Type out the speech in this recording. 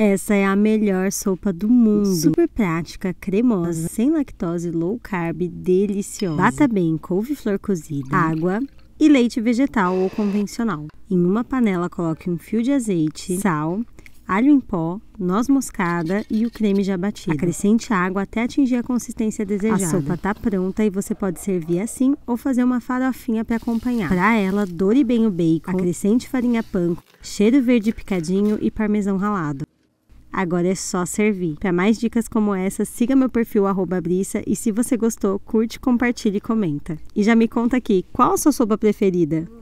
Essa é a melhor sopa do mundo. Super prática, cremosa, uhum. sem lactose, low carb, deliciosa. Bata bem couve-flor cozida, água e leite vegetal ou convencional. Em uma panela coloque um fio de azeite, sal, alho em pó, noz moscada e o creme já batido. Acrescente água até atingir a consistência desejada. A sopa tá pronta e você pode servir assim ou fazer uma farofinha para acompanhar. Para ela, dore bem o bacon, acrescente farinha panko, cheiro verde picadinho e parmesão ralado. Agora é só servir. Para mais dicas como essa, siga meu perfil @brissa e se você gostou, curte, compartilhe e comenta. E já me conta aqui, qual a sua sopa preferida?